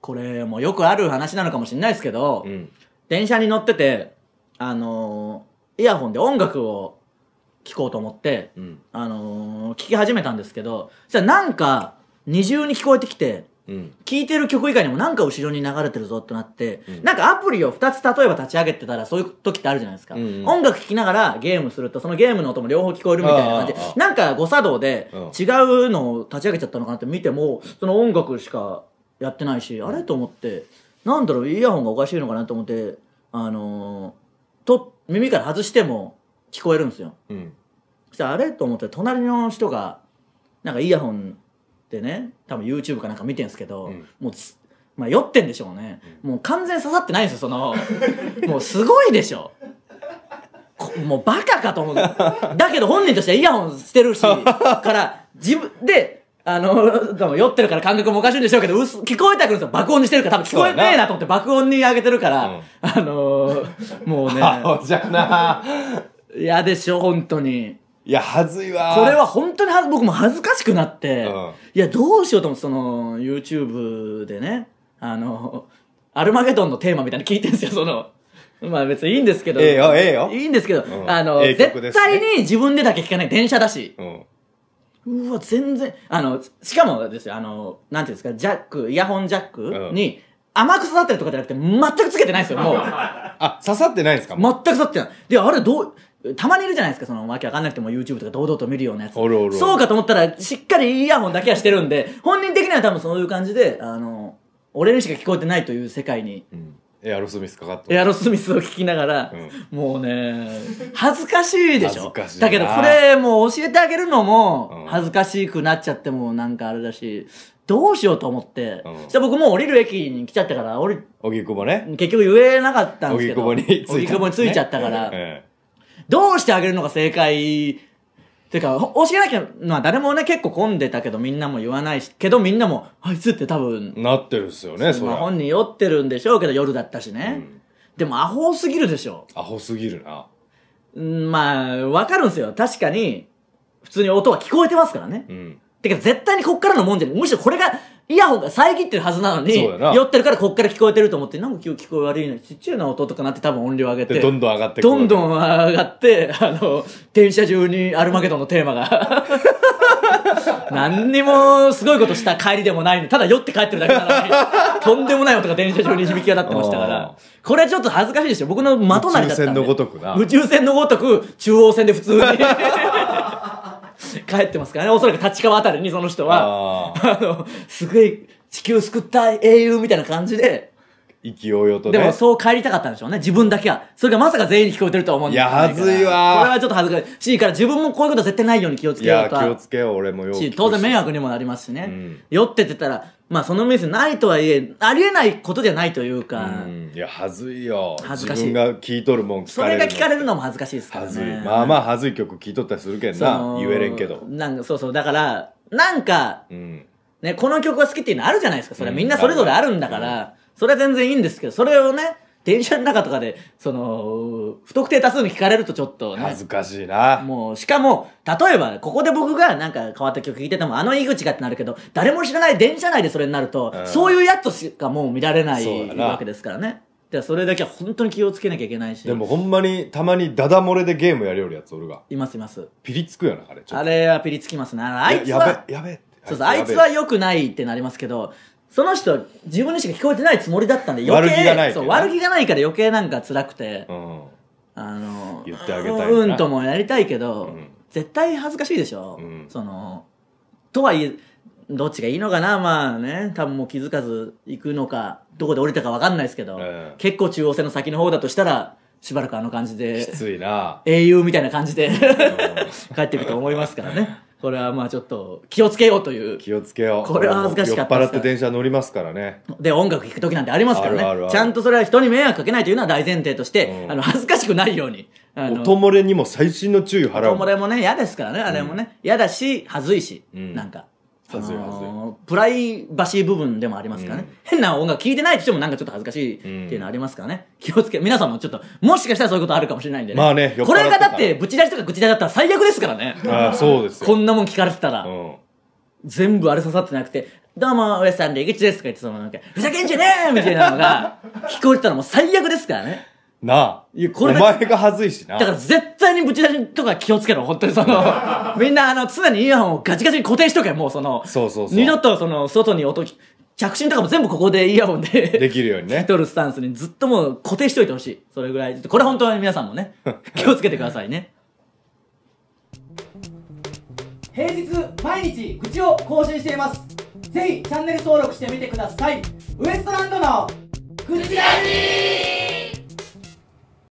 これもよくある話なのかもしれないですけど、うん電車に乗ってて、あのーイヤホンで音楽を聴こうと思って、うんあのー聴き始めたんですけど、じゃなんか二重に聞こえてきて、うん聴いてる曲以外にもなんか後ろに流れてるぞってなって、うんなんかアプリを2つ例えば立ち上げてたらそういう時ってあるじゃないですか、うんうん音楽聴きながらゲームするとそのゲームの音も両方聞こえるみたいな感じなんか誤作動で違うのを立ち上げちゃったのかなって見てもその音楽しかやってないし、あれと思って、なんだろう、イヤホンがおかしいのかなと思って、あのー、と、耳から外しても聞こえるんですよ。うん。そしたら、あれと思って、隣の人が、なんかイヤホンでね、多分 YouTube かなんか見てんですけど、うん、もう、まあ、酔ってんでしょうね。うん、もう完全刺さってないんですよ、その、もうすごいでしょ。もうバカかと思うだけど本人としてはイヤホンしてるし、から、自分、で、あの、でも酔ってるから感覚もおかしいんでしょうけど、うす聞こえてくるんですよ。爆音にしてるから、多分聞こえねえなと思って爆音に上げてるから、うん、あのー、もうね。じゃな。嫌でしょ、本当に。いや、はずいわ。これは本当には僕も恥ずかしくなって、うん、いや、どうしようと思って、その、YouTube でね、あの、アルマゲドンのテーマみたいに聞いてるんですよ、その。まあ別にいいんですけど。ええよ、ええよ。いいんですけど、うん、あの、ね、絶対に自分でだけ聞かない電車だし。うんうわ、全然、あの、しかもですよ、あの、なんていうんですか、ジャック、イヤホンジャックに、甘く刺さってるとかじゃなくて、全くつけてないですよ、もう。あ、刺さってないんですか全く刺さってない。で、あれどう、たまにいるじゃないですか、その、わけわかんなくても YouTube とか堂々と見るようなやつ。おるおるそうかと思ったら、しっかりイヤホンだけはしてるんで、本人的には多分そういう感じで、あの、俺にしか聞こえてないという世界に、うんエアロスミスかかってエアロスミスを聞きながら、うん、もうね恥ずかしいでしょだけどこれもう教えてあげるのも恥ずかしくなっちゃってもなんかあれだしどうしようと思って、うん、そした僕もう降りる駅に来ちゃったから降りくぼね結局言えなかったんですけど荻窪につい、ね,、にいちゃったから、ええ、どうしてあげるのが正解てか、しえなきゃ、まあ誰もね、結構混んでたけど、みんなも言わないし、けどみんなも、あいつって多分。なってるっすよね、それ。まあ本人酔ってるんでしょうけど、夜だったしね。うん、でも、アホすぎるでしょ。アホすぎるな。まあ、わかるんですよ。確かに、普通に音は聞こえてますからね。うん。てか、絶対にこっからのもんじゃむしろこれが、イヤホンが遮ってるはずなのに、酔ってるからこっから聞こえてると思って、なんか今日聞こえ悪いのに、ちっちゃいな音とかなって多分音量上げて。どんどん上がってどんどん上がって、あの、電車中にアルマゲドンのテーマが。何 にもすごいことした帰りでもないのただ酔って帰ってるだけなのに、とんでもない音が電車中に響き渡ってましたから、これはちょっと恥ずかしいですよ。僕の的なりだったんで。宇宙船のごとくな宇宙船のごとく、中央線で普通に。帰ってますからね。おそらく立川あたりにその人は、あの、すごい地球救った英雄みたいな感じで、勢いよとね。でもそう帰りたかったんでしょうね。自分だけは。それがまさか全員に聞こえてるとは思うんですよ、ね。いや、はずいわ。これはちょっと恥ずかしいから自分もこういうことは絶対ないように気をつけようと。いや、気をつけよう、俺もよ。当然迷惑にもなりますしね。うん、酔っててたら、まあそのミスないとはいえ、ありえないことじゃないというか。うん、いや、はずいよ。恥ずかしい。自分が聴いとるもん聞かれるそれが聞かれるのも恥ずかしいですからね。はずい。まあまあ、はずい曲聴いとったりするけんな。言えれんけど。なんか、そうそう。だから、なんか、うん、ね、この曲は好きっていうのあるじゃないですか。それはみんなそれぞれあるんだから、うん、それは全然いいんですけど、それをね、電車の中とかで、その、不特定多数に聞かれるとちょっとね。恥ずかしいな。もう、しかも、例えば、ここで僕がなんか変わった曲聴いてても、あの井口がってなるけど、誰も知らない電車内でそれになると、うん、そういうやつしかもう見られないわけですからね。だそれだけは本当に気をつけなきゃいけないしでもほんまにたまにダダ漏れでゲームやりよるやつ俺がいますいますピリつくよなあれあれはピリつきますねあいつはやべやべそうそうあいつはよくないってなりますけどその人自分にしか聞こえてないつもりだったんで余計悪気がないそう悪気がないから余計なんか辛くて、うん、あの言ってあげたいうんともやりたいけど、うん、絶対恥ずかしいでしょ、うん、そのとはいえどっちがいいのかなまあね多分もう気づかず行くのかどこで降りたか分かんないですけど、結構中央線の先の方だとしたらしばらくあの感じできついな英雄みたいな感じで 帰ってくると思いますからねこれはまあちょっと気をつけようという気をつけようこれは恥ずかしかった酔っ払って電車乗りますからねで音楽聴く時なんてありますからねちゃんとそれは人に迷惑かけないというのは大前提として、うん、あの恥ずかしくないように音漏れにも細心の注意払う音漏れもね嫌ですからねあれもね嫌、うん、だし恥ずいし、うん、なんか恥ずい恥ずいプライバシー部分でもありますからね、うん、変な音楽聴いてないとしてもなんかちょっと恥ずかしいっていうのありますからね、うん、気をつけ皆さんもちょっともしかしたらそういうことあるかもしれないんで、ね、まあねこれがだってぶち出しとか愚痴出しだったら最悪ですからねあそうですこんなもん聞かれてたら、うん、全部あれ刺さってなくて「どうも上さん出口です」とか言ってそのなんか「ふざけんじゃねえ!」みたいなのが聞こえてたらもう最悪ですからねなあ。いや、これお前が恥ずいしな。だから絶対にぶち出しとか気をつけろ、本当にその、みんなあの、常にイヤホンをガチガチに固定しとけ、もうその、そうそうそう。二度とその、外に音、着信とかも全部ここでイヤホンでできるようにね。聞き取るスタンスにずっともう固定しといてほしい。それぐらい。これ本当に皆さんもね、気をつけてくださいね。平日毎日愚痴を更新しています。ぜひチャンネル登録してみてください。ウエストランドの愚痴ラジー